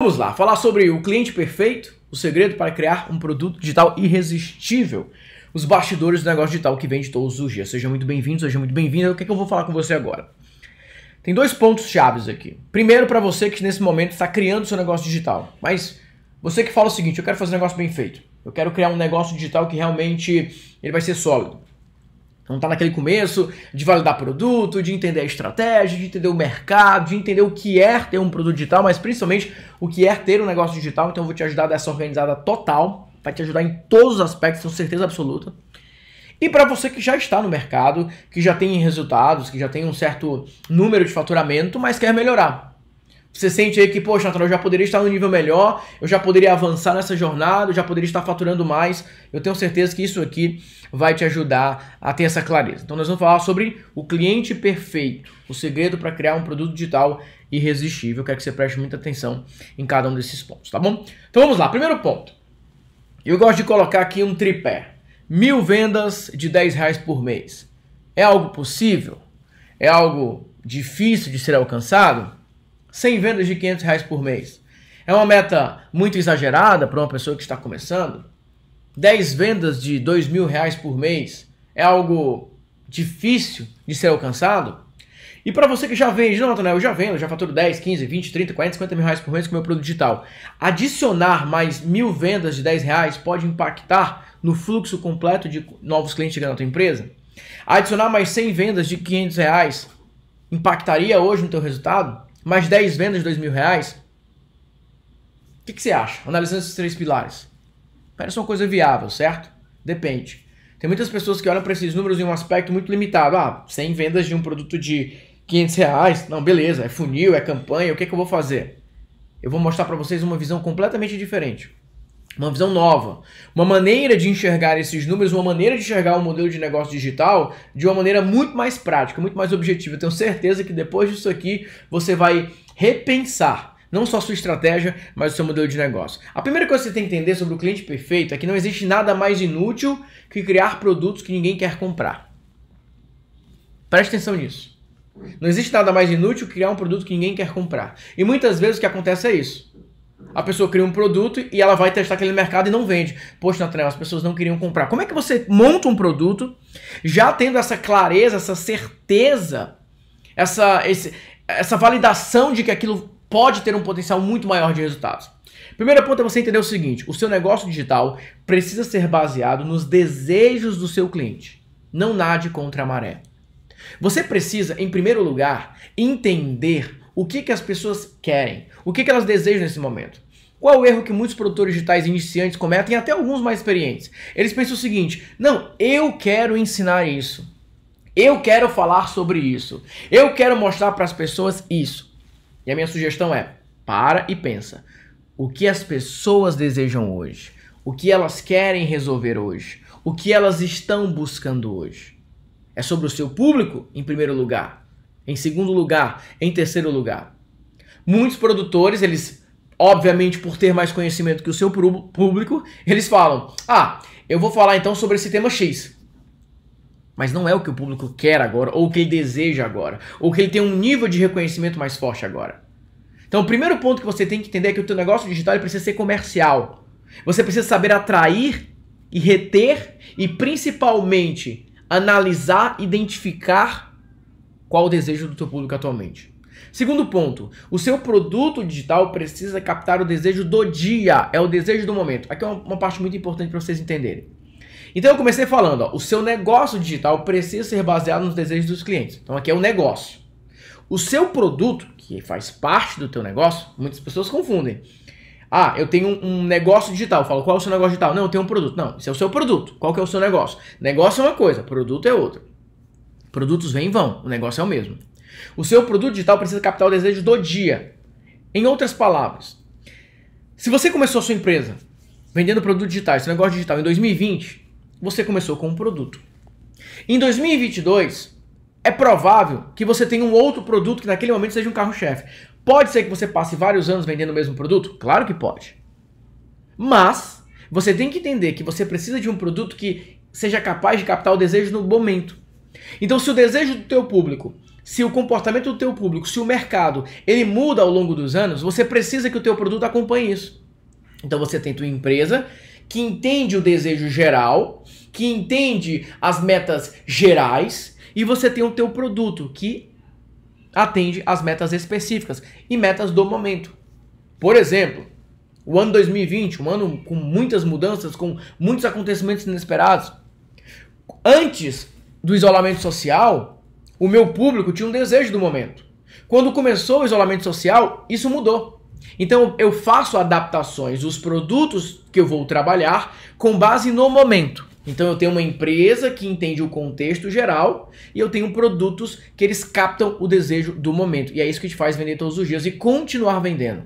Vamos lá, falar sobre o cliente perfeito, o segredo para criar um produto digital irresistível, os bastidores do negócio digital que vende todos os dias. Sejam muito bem-vindos, sejam muito bem-vindas. O que, é que eu vou falar com você agora? Tem dois pontos chaves aqui. Primeiro, para você que nesse momento está criando seu negócio digital, mas você que fala o seguinte: eu quero fazer um negócio bem feito, eu quero criar um negócio digital que realmente ele vai ser sólido. Não está naquele começo de validar produto, de entender a estratégia, de entender o mercado, de entender o que é ter um produto digital, mas principalmente o que é ter um negócio digital. Então eu vou te ajudar dessa organizada total, vai te ajudar em todos os aspectos, com certeza absoluta. E para você que já está no mercado, que já tem resultados, que já tem um certo número de faturamento, mas quer melhorar. Você sente aí que, poxa, Nathan, eu já poderia estar no nível melhor, eu já poderia avançar nessa jornada, eu já poderia estar faturando mais. Eu tenho certeza que isso aqui vai te ajudar a ter essa clareza. Então, nós vamos falar sobre o cliente perfeito, o segredo para criar um produto digital irresistível. Eu quero que você preste muita atenção em cada um desses pontos, tá bom? Então, vamos lá. Primeiro ponto. Eu gosto de colocar aqui um tripé. Mil vendas de 10 reais por mês. É algo possível? É algo difícil de ser alcançado? 100 vendas de 500 reais por mês. É uma meta muito exagerada para uma pessoa que está começando? 10 vendas de 2 mil reais por mês é algo difícil de ser alcançado? E para você que já vende, não, Antônio, eu já vendo, já faturo 10, 15, 20, 30, 40, 50 mil reais por mês com meu produto digital. Adicionar mais mil vendas de 10 reais pode impactar no fluxo completo de novos clientes chegando na tua empresa? Adicionar mais 100 vendas de 500 reais impactaria hoje no teu resultado? mais 10 vendas de 2 mil reais, o que, que, você acha? Analisando esses três pilares. Parece uma coisa viável, certo? Depende. Tem muitas pessoas que olham para esses números em um aspecto muito limitado. Ah, 100 vendas de um produto de 500 reais. Não, beleza, é funil, é campanha, o que, que eu vou fazer? Eu vou mostrar para vocês uma visão completamente diferente uma visão nova, uma maneira de enxergar esses números, uma maneira de enxergar o um modelo de negócio digital de uma maneira muito mais prática, muito mais objetiva. Eu tenho certeza que depois disso aqui você vai repensar não só a sua estratégia, mas o seu modelo de negócio. A primeira coisa que você tem que entender sobre o cliente perfeito é que não existe nada mais inútil que criar produtos que ninguém quer comprar. Preste atenção nisso. Não existe nada mais inútil que criar um produto que ninguém quer comprar. E muitas vezes o que acontece é isso. A pessoa cria um produto e ela vai testar aquele mercado e não vende. Poxa, Natrel, as pessoas não queriam comprar. Como é que você monta um produto já tendo essa clareza, essa certeza, essa, esse, essa validação de que aquilo pode ter um potencial muito maior de resultados? Primeiro ponto é você entender o seguinte: o seu negócio digital precisa ser baseado nos desejos do seu cliente. Não nade contra a maré. Você precisa, em primeiro lugar, entender o que, que as pessoas querem? O que, que elas desejam nesse momento? Qual o erro que muitos produtores digitais iniciantes cometem, até alguns mais experientes? Eles pensam o seguinte: não, eu quero ensinar isso. Eu quero falar sobre isso. Eu quero mostrar para as pessoas isso. E a minha sugestão é: para e pensa. O que as pessoas desejam hoje? O que elas querem resolver hoje? O que elas estão buscando hoje? É sobre o seu público, em primeiro lugar. Em segundo lugar, em terceiro lugar. Muitos produtores, eles, obviamente, por ter mais conhecimento que o seu público, eles falam: "Ah, eu vou falar então sobre esse tema X". Mas não é o que o público quer agora, ou o que ele deseja agora, ou que ele tem um nível de reconhecimento mais forte agora. Então, o primeiro ponto que você tem que entender é que o teu negócio digital precisa ser comercial. Você precisa saber atrair e reter e principalmente analisar, identificar qual o desejo do teu público atualmente. Segundo ponto, o seu produto digital precisa captar o desejo do dia, é o desejo do momento. Aqui é uma, uma parte muito importante para vocês entenderem. Então eu comecei falando, ó, o seu negócio digital precisa ser baseado nos desejos dos clientes. Então aqui é o negócio. O seu produto, que faz parte do teu negócio, muitas pessoas confundem. Ah, eu tenho um, negócio digital. Eu falo, qual é o seu negócio digital? Não, eu tenho um produto. Não, esse é o seu produto. Qual que é o seu negócio? Negócio é uma coisa, produto é outra. Produtos vêm e vão, o negócio é o mesmo. O seu produto digital precisa captar o desejo do dia. Em outras palavras, se você começou a sua empresa vendendo produtos digitais, seu negócio digital em 2020, você começou com um produto. Em 2022, é provável que você tenha um outro produto que naquele momento seja um carro-chefe. Pode ser que você passe vários anos vendendo o mesmo produto? Claro que pode. Mas você tem que entender que você precisa de um produto que seja capaz de captar o desejo no momento. Então, se o desejo do teu público, se o comportamento do teu público, se o mercado, ele muda ao longo dos anos, você precisa que o teu produto acompanhe isso. Então, você tem tua empresa que entende o desejo geral, que entende as metas gerais, e você tem o teu produto que atende as metas específicas e metas do momento. Por exemplo, o ano 2020, um ano com muitas mudanças, com muitos acontecimentos inesperados. Antes, do isolamento social, o meu público tinha um desejo do momento. Quando começou o isolamento social, isso mudou. Então eu faço adaptações, os produtos que eu vou trabalhar com base no momento. Então eu tenho uma empresa que entende o contexto geral e eu tenho produtos que eles captam o desejo do momento. E é isso que te faz vender todos os dias e continuar vendendo.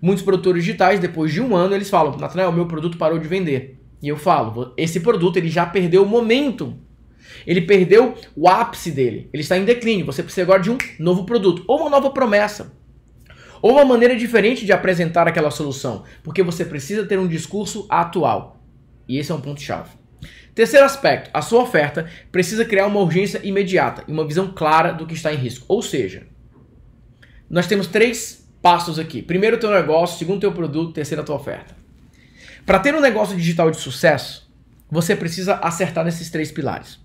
Muitos produtores digitais, depois de um ano, eles falam, Natanael, meu produto parou de vender. E eu falo, esse produto ele já perdeu o momento ele perdeu o ápice dele. Ele está em declínio. Você precisa agora de um novo produto ou uma nova promessa. Ou uma maneira diferente de apresentar aquela solução, porque você precisa ter um discurso atual. E esse é um ponto-chave. Terceiro aspecto, a sua oferta precisa criar uma urgência imediata e uma visão clara do que está em risco. Ou seja, nós temos três passos aqui: primeiro, teu negócio, segundo, teu produto, terceiro, a tua oferta. Para ter um negócio digital de sucesso, você precisa acertar nesses três pilares.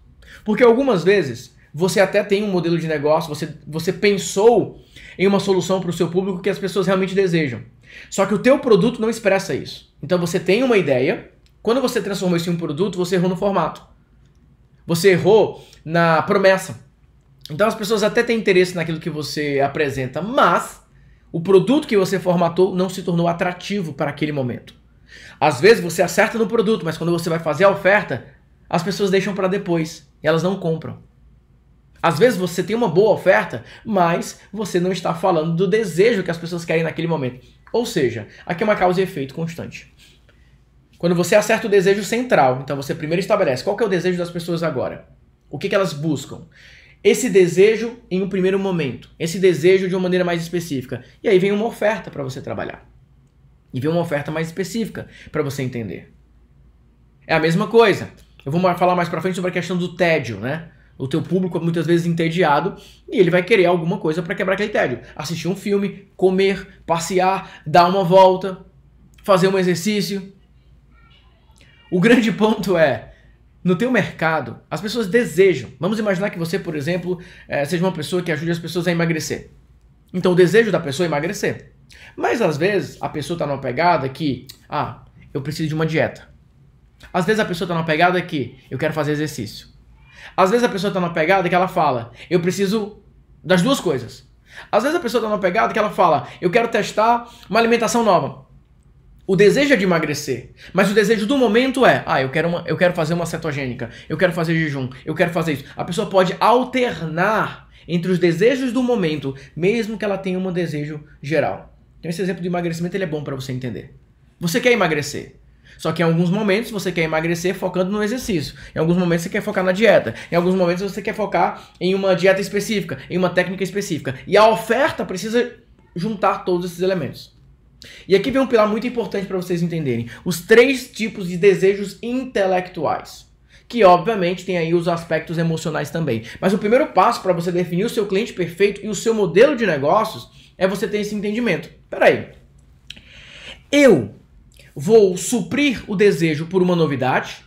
Porque algumas vezes você até tem um modelo de negócio, você, você pensou em uma solução para o seu público que as pessoas realmente desejam. Só que o teu produto não expressa isso. Então você tem uma ideia, quando você transformou isso em um produto, você errou no formato. Você errou na promessa. Então as pessoas até têm interesse naquilo que você apresenta, mas o produto que você formatou não se tornou atrativo para aquele momento. Às vezes você acerta no produto, mas quando você vai fazer a oferta, as pessoas deixam para depois. E elas não compram. Às vezes você tem uma boa oferta, mas você não está falando do desejo que as pessoas querem naquele momento. Ou seja, aqui é uma causa e efeito constante. Quando você acerta o desejo central, então você primeiro estabelece qual é o desejo das pessoas agora. O que, que elas buscam? Esse desejo em um primeiro momento, esse desejo de uma maneira mais específica. E aí vem uma oferta para você trabalhar. E vem uma oferta mais específica para você entender. É a mesma coisa. Eu vou falar mais para frente sobre a questão do tédio, né? O teu público é muitas vezes entediado e ele vai querer alguma coisa para quebrar aquele tédio. Assistir um filme, comer, passear, dar uma volta, fazer um exercício. O grande ponto é, no teu mercado, as pessoas desejam. Vamos imaginar que você, por exemplo, eh, seja uma pessoa que ajude as pessoas a emagrecer. Então o desejo da pessoa é emagrecer. Mas às vezes a pessoa está numa pegada que, ah, eu preciso de uma dieta. Às vezes a pessoa tá numa pegada que eu quero fazer exercício. Às vezes a pessoa tá numa pegada que ela fala, eu preciso das duas coisas. Às vezes a pessoa tá numa pegada que ela fala, eu quero testar uma alimentação nova. O desejo é de emagrecer, mas o desejo do momento é, ah, eu quero, uma, eu quero fazer uma cetogênica, eu quero fazer jejum, eu quero fazer isso. A pessoa pode alternar entre os desejos do momento, mesmo que ela tenha um desejo geral. Então esse exemplo de emagrecimento ele é bom para você entender. Você quer emagrecer? Só que em alguns momentos você quer emagrecer focando no exercício. Em alguns momentos você quer focar na dieta. Em alguns momentos você quer focar em uma dieta específica, em uma técnica específica. E a oferta precisa juntar todos esses elementos. E aqui vem um pilar muito importante para vocês entenderem: os três tipos de desejos intelectuais. Que obviamente tem aí os aspectos emocionais também. Mas o primeiro passo para você definir o seu cliente perfeito e o seu modelo de negócios é você ter esse entendimento. Peraí. Eu vou suprir o desejo por uma novidade,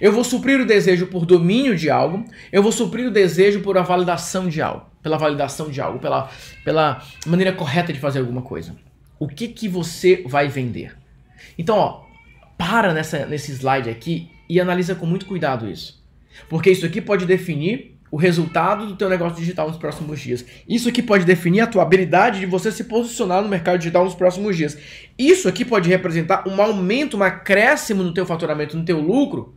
eu vou suprir o desejo por domínio de algo, eu vou suprir o desejo por a validação de algo, pela validação de algo, pela, pela maneira correta de fazer alguma coisa. O que que você vai vender? Então, ó, para nessa, nesse slide aqui e analisa com muito cuidado isso. Porque isso aqui pode definir o resultado do teu negócio digital nos próximos dias. Isso aqui pode definir a tua habilidade de você se posicionar no mercado digital nos próximos dias. Isso aqui pode representar um aumento, um acréscimo no teu faturamento, no teu lucro,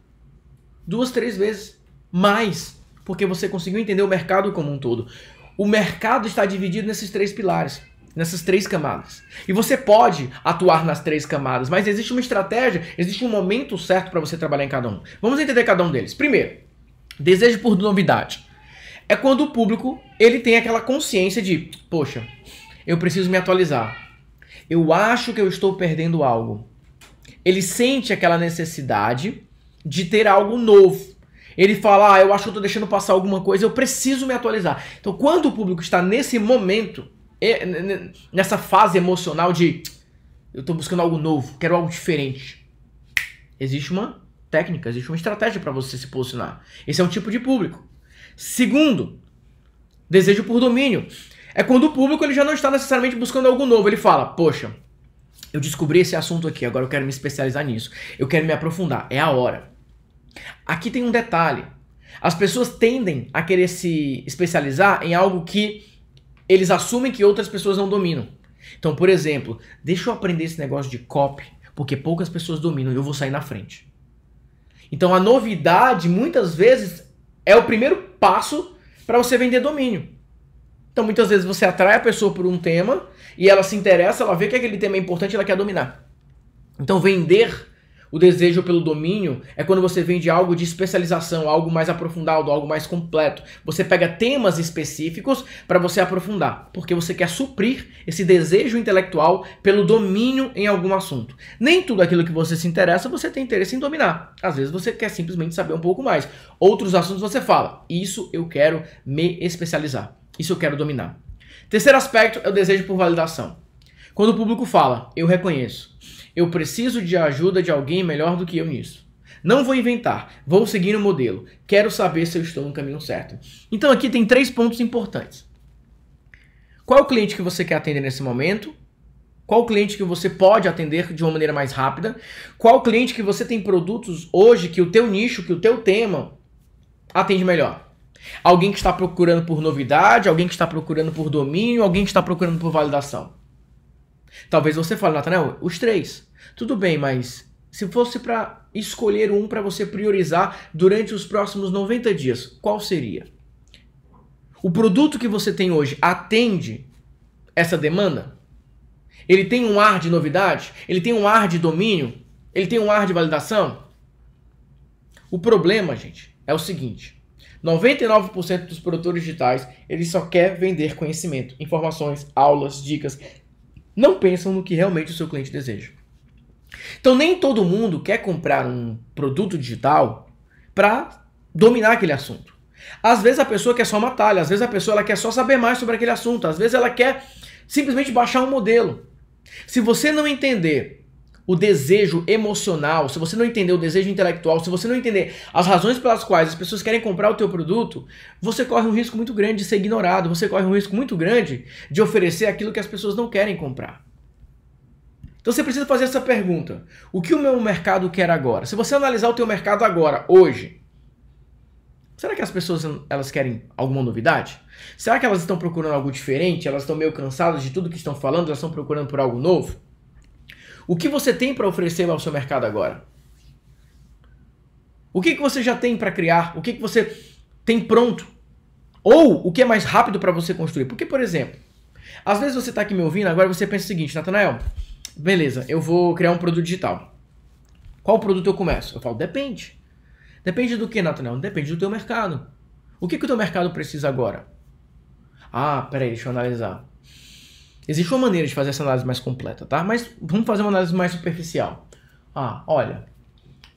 duas, três vezes mais, porque você conseguiu entender o mercado como um todo. O mercado está dividido nesses três pilares nessas três camadas. E você pode atuar nas três camadas, mas existe uma estratégia, existe um momento certo para você trabalhar em cada um. Vamos entender cada um deles. Primeiro, Desejo por novidade. É quando o público ele tem aquela consciência de, poxa, eu preciso me atualizar. Eu acho que eu estou perdendo algo. Ele sente aquela necessidade de ter algo novo. Ele fala, ah, eu acho que eu estou deixando passar alguma coisa, eu preciso me atualizar. Então, quando o público está nesse momento, nessa fase emocional de eu estou buscando algo novo, quero algo diferente, existe uma técnica, existe uma estratégia para você se posicionar. Esse é um tipo de público. Segundo, desejo por domínio. É quando o público ele já não está necessariamente buscando algo novo. Ele fala, poxa, eu descobri esse assunto aqui, agora eu quero me especializar nisso. Eu quero me aprofundar. É a hora. Aqui tem um detalhe. As pessoas tendem a querer se especializar em algo que eles assumem que outras pessoas não dominam. Então, por exemplo, deixa eu aprender esse negócio de copy, porque poucas pessoas dominam e eu vou sair na frente. Então a novidade muitas vezes é o primeiro passo para você vender domínio. Então muitas vezes você atrai a pessoa por um tema e ela se interessa, ela vê que aquele tema é importante, ela quer dominar. Então vender o desejo pelo domínio é quando você vende algo de especialização, algo mais aprofundado, algo mais completo. Você pega temas específicos para você aprofundar, porque você quer suprir esse desejo intelectual pelo domínio em algum assunto. Nem tudo aquilo que você se interessa você tem interesse em dominar. Às vezes você quer simplesmente saber um pouco mais. Outros assuntos você fala: Isso eu quero me especializar. Isso eu quero dominar. Terceiro aspecto é o desejo por validação. Quando o público fala, eu reconheço. Eu preciso de ajuda de alguém melhor do que eu nisso. Não vou inventar, vou seguir o modelo. Quero saber se eu estou no caminho certo. Então aqui tem três pontos importantes. Qual é o cliente que você quer atender nesse momento? Qual cliente que você pode atender de uma maneira mais rápida? Qual cliente que você tem produtos hoje que o teu nicho, que o teu tema atende melhor? Alguém que está procurando por novidade, alguém que está procurando por domínio, alguém que está procurando por validação. Talvez você fale, Natanael, os três. Tudo bem, mas se fosse para escolher um para você priorizar durante os próximos 90 dias, qual seria? O produto que você tem hoje atende essa demanda? Ele tem um ar de novidade? Ele tem um ar de domínio? Ele tem um ar de validação? O problema, gente, é o seguinte: 99% dos produtores digitais, eles só quer vender conhecimento, informações, aulas, dicas, não pensam no que realmente o seu cliente deseja. Então, nem todo mundo quer comprar um produto digital para dominar aquele assunto. Às vezes a pessoa quer só uma talha, às vezes a pessoa ela quer só saber mais sobre aquele assunto, às vezes ela quer simplesmente baixar um modelo. Se você não entender o desejo emocional, se você não entender o desejo intelectual, se você não entender as razões pelas quais as pessoas querem comprar o teu produto, você corre um risco muito grande de ser ignorado, você corre um risco muito grande de oferecer aquilo que as pessoas não querem comprar. Então você precisa fazer essa pergunta: o que o meu mercado quer agora? Se você analisar o teu mercado agora, hoje, será que as pessoas elas querem alguma novidade? Será que elas estão procurando algo diferente? Elas estão meio cansadas de tudo que estão falando, elas estão procurando por algo novo? O que você tem para oferecer ao seu mercado agora? O que, que você já tem para criar? O que, que você tem pronto? Ou o que é mais rápido para você construir? Porque, por exemplo, às vezes você está aqui me ouvindo, agora você pensa o seguinte, Natanael, beleza, eu vou criar um produto digital. Qual produto eu começo? Eu falo, depende. Depende do que, Natanael? Depende do teu mercado. O que, que o teu mercado precisa agora? Ah, peraí, deixa eu analisar. Existe uma maneira de fazer essa análise mais completa, tá? Mas vamos fazer uma análise mais superficial. Ah, olha,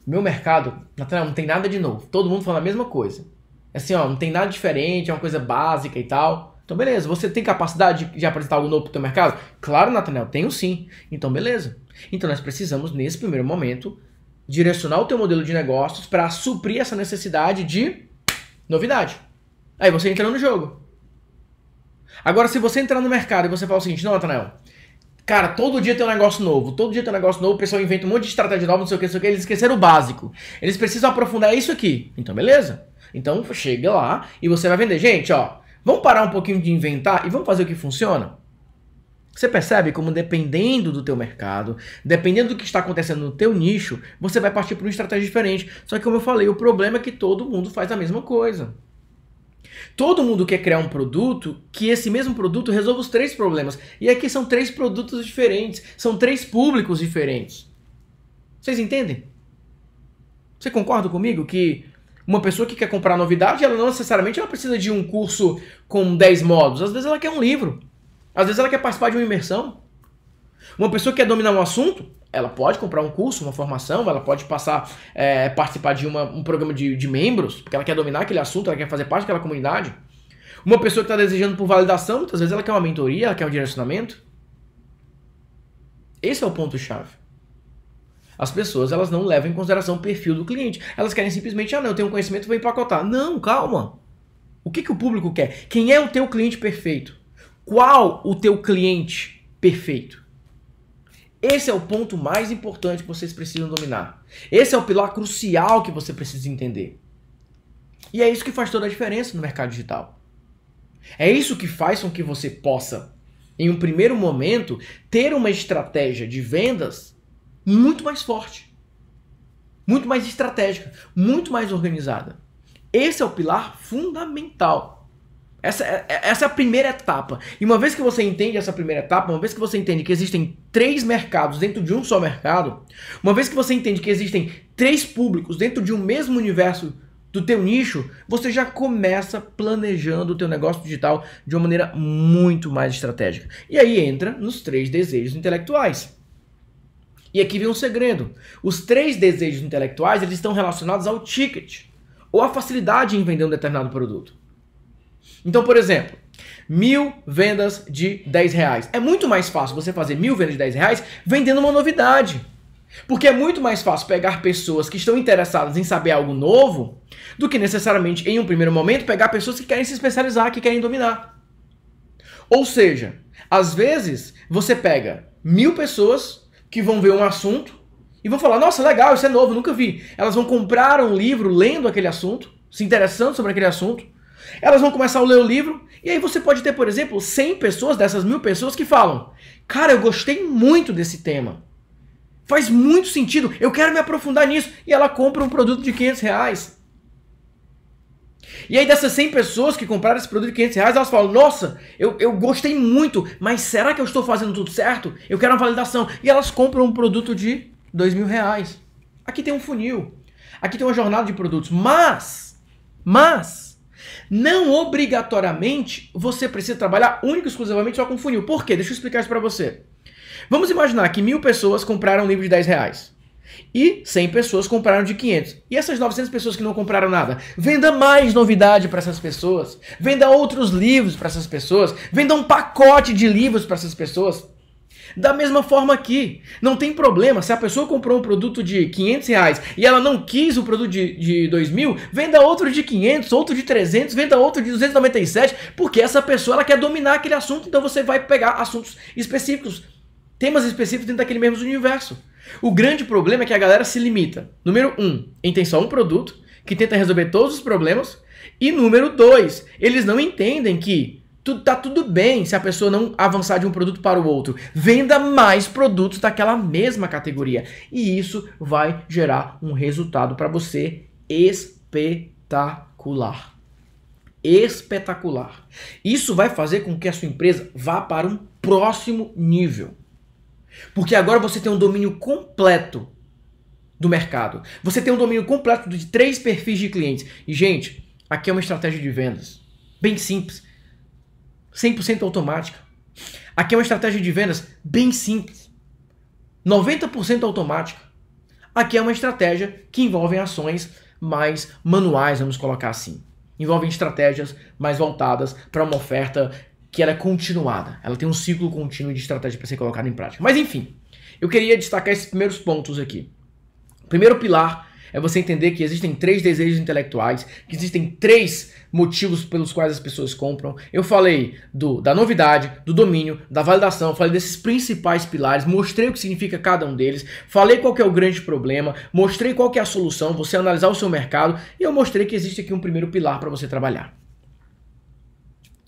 meu mercado não tem nada de novo. Todo mundo fala a mesma coisa. É assim, ó, não tem nada diferente, é uma coisa básica e tal. Então, beleza. Você tem capacidade de, apresentar algo novo para o teu mercado? Claro, Nathaniel, tenho sim. Então, beleza. Então, nós precisamos, nesse primeiro momento, direcionar o teu modelo de negócios para suprir essa necessidade de novidade. Aí você entra no jogo. Agora, se você entrar no mercado e você falar o seguinte, não, Nathanael, cara, todo dia tem um negócio novo, todo dia tem um negócio novo, o pessoal inventa um monte de estratégia nova, não sei o que, não sei o que, eles esqueceram o básico. Eles precisam aprofundar isso aqui. Então, beleza. Então, chega lá e você vai vender. Gente, ó, vamos parar um pouquinho de inventar e vamos fazer o que funciona? Você percebe como dependendo do teu mercado, dependendo do que está acontecendo no teu nicho, você vai partir para uma estratégia diferente. Só que como eu falei, o problema é que todo mundo faz a mesma coisa. Todo mundo quer criar um produto que esse mesmo produto resolva os três problemas. E aqui são três produtos diferentes, são três públicos diferentes. Vocês entendem? Você concorda comigo que uma pessoa que quer comprar novidade, ela não necessariamente ela precisa de um curso com 10 modos Às vezes ela quer um livro. Às vezes ela quer participar de uma imersão. Uma pessoa que quer dominar um assunto, ela pode comprar um curso, uma formação, ela pode passar, é, participar de uma, um programa de, de membros, porque ela quer dominar aquele assunto, ela quer fazer parte daquela comunidade. Uma pessoa que está desejando por validação, muitas vezes ela quer uma mentoria, ela quer um direcionamento. Esse é o ponto-chave. As pessoas elas não levam em consideração o perfil do cliente. Elas querem simplesmente, ah, não, eu tenho um conhecimento, vou empacotar. Não, calma. O que, que o público quer? Quem é o teu cliente perfeito? Qual o teu cliente perfeito? Esse é o ponto mais importante que vocês precisam dominar. Esse é o pilar crucial que você precisa entender. E é isso que faz toda a diferença no mercado digital. É isso que faz com que você possa, em um primeiro momento, ter uma estratégia de vendas muito mais forte, muito mais estratégica, muito mais organizada. Esse é o pilar fundamental essa, é, é, essa é a primeira etapa. E uma vez que você entende essa primeira etapa, uma vez que você entende que existem três mercados dentro de um só mercado, uma vez que você entende que existem três públicos dentro de um mesmo universo do teu nicho, você já começa planejando o teu negócio digital de uma maneira muito mais estratégica. E aí entra nos três desejos intelectuais. E aqui vem um segredo. Os três desejos intelectuais, eles estão relacionados ao ticket, ou à facilidade em vender um determinado produto. Então, por exemplo, mil vendas de 10 reais. É muito mais fácil você fazer mil vendas de 10 reais vendendo uma novidade. Porque é muito mais fácil pegar pessoas que estão interessadas em saber algo novo do que necessariamente, em um primeiro momento, pegar pessoas que querem se especializar, que querem dominar. Ou seja, às vezes você pega mil pessoas que vão ver um assunto e vão falar: Nossa, legal, isso é novo, nunca vi. Elas vão comprar um livro lendo aquele assunto, se interessando sobre aquele assunto elas vão começar a ler o livro, e aí você pode ter, por exemplo, 100 pessoas dessas mil pessoas que falam: Cara, eu gostei muito desse tema. Faz muito sentido, eu quero me aprofundar nisso. E ela compra um produto de 500 reais. E aí, dessas 100 pessoas que compraram esse produto de 500 reais, elas falam: Nossa, eu, eu gostei muito, mas será que eu estou fazendo tudo certo? Eu quero uma validação. E elas compram um produto de 2 mil reais. Aqui tem um funil. Aqui tem uma jornada de produtos. Mas, mas, não obrigatoriamente você precisa trabalhar único e exclusivamente só com funil. Por quê? Deixa eu explicar isso para você. Vamos imaginar que mil pessoas compraram um livro de 10 reais. E 100 pessoas compraram de 500. E essas 900 pessoas que não compraram nada? Venda mais novidade para essas pessoas. Venda outros livros para essas pessoas. Venda um pacote de livros para essas pessoas. Da mesma forma aqui, não tem problema se a pessoa comprou um produto de 500 reais e ela não quis o produto de, de 2 mil, venda outro de 500, outro de 300, venda outro de 297, porque essa pessoa ela quer dominar aquele assunto, então você vai pegar assuntos específicos, temas específicos dentro daquele mesmo universo. O grande problema é que a galera se limita. Número 1, um, em ter só um produto que tenta resolver todos os problemas. E número 2, eles não entendem que tudo tá tudo bem se a pessoa não avançar de um produto para o outro. Venda mais produtos daquela mesma categoria. E isso vai gerar um resultado para você espetacular. Espetacular. Isso vai fazer com que a sua empresa vá para um próximo nível. Porque agora você tem um domínio completo do mercado. Você tem um domínio completo de três perfis de clientes. E, gente, aqui é uma estratégia de vendas. Bem simples. 100% automática. Aqui é uma estratégia de vendas bem simples. 90% automática. Aqui é uma estratégia que envolve ações mais manuais, vamos colocar assim. Envolvem estratégias mais voltadas para uma oferta que ela é continuada. Ela tem um ciclo contínuo de estratégia para ser colocada em prática. Mas enfim, eu queria destacar esses primeiros pontos aqui. primeiro pilar é você entender que existem três desejos intelectuais, que existem três motivos pelos quais as pessoas compram. Eu falei do, da novidade, do domínio, da validação, falei desses principais pilares, mostrei o que significa cada um deles, falei qual é o grande problema, mostrei qual é a solução, você analisar o seu mercado e eu mostrei que existe aqui um primeiro pilar para você trabalhar.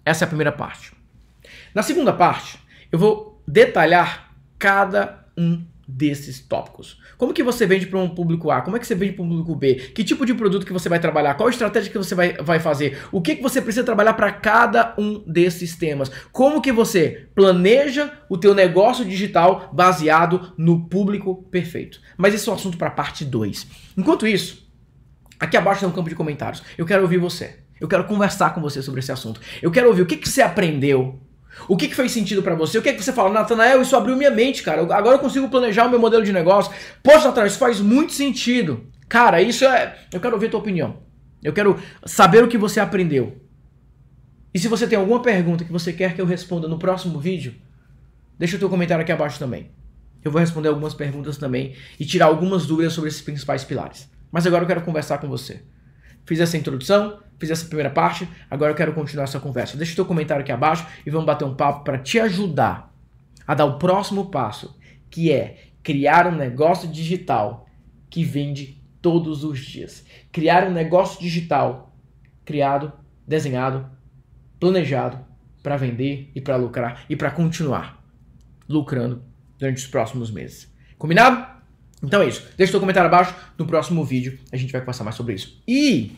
Essa é a primeira parte. Na segunda parte, eu vou detalhar cada um desses tópicos. Como que você vende para um público A? Como é que você vende para um público B? Que tipo de produto que você vai trabalhar? Qual estratégia que você vai, vai fazer? O que, que você precisa trabalhar para cada um desses temas? Como que você planeja o teu negócio digital baseado no público perfeito? Mas esse é um assunto para parte 2. Enquanto isso, aqui abaixo tem um campo de comentários. Eu quero ouvir você. Eu quero conversar com você sobre esse assunto. Eu quero ouvir o que, que você aprendeu o que, que fez sentido para você? O que que você fala, Natanael, isso abriu minha mente, cara. Agora eu consigo planejar o meu modelo de negócio. Poxa, atrás isso faz muito sentido. Cara, isso é. Eu quero ouvir a tua opinião. Eu quero saber o que você aprendeu. E se você tem alguma pergunta que você quer que eu responda no próximo vídeo, deixa o teu comentário aqui abaixo também. Eu vou responder algumas perguntas também e tirar algumas dúvidas sobre esses principais pilares. Mas agora eu quero conversar com você. Fiz essa introdução, fiz essa primeira parte, agora eu quero continuar essa conversa. Deixa o teu comentário aqui abaixo e vamos bater um papo para te ajudar a dar o próximo passo, que é criar um negócio digital que vende todos os dias. Criar um negócio digital criado, desenhado, planejado para vender e para lucrar e para continuar lucrando durante os próximos meses. Combinado? Então é isso. Deixa o teu comentário abaixo. No próximo vídeo a gente vai conversar mais sobre isso. E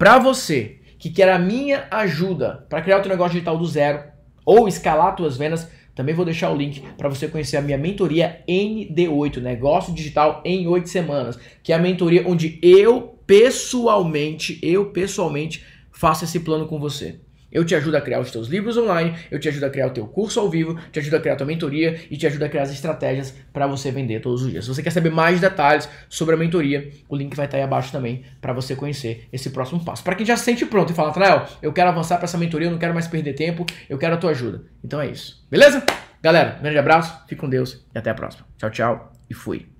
para você que quer a minha ajuda para criar o teu negócio digital do zero ou escalar tuas vendas, também vou deixar o link para você conhecer a minha mentoria ND8, Negócio Digital em 8 Semanas, que é a mentoria onde eu pessoalmente, eu pessoalmente faço esse plano com você. Eu te ajudo a criar os teus livros online, eu te ajudo a criar o teu curso ao vivo, te ajudo a criar a tua mentoria e te ajudo a criar as estratégias para você vender todos os dias. Se você quer saber mais detalhes sobre a mentoria, o link vai estar tá aí abaixo também para você conhecer esse próximo passo. Para quem já se sente pronto e fala, Trael, eu quero avançar para essa mentoria, eu não quero mais perder tempo, eu quero a tua ajuda. Então é isso. Beleza? Galera, um grande abraço, fique com Deus e até a próxima. Tchau, tchau e fui.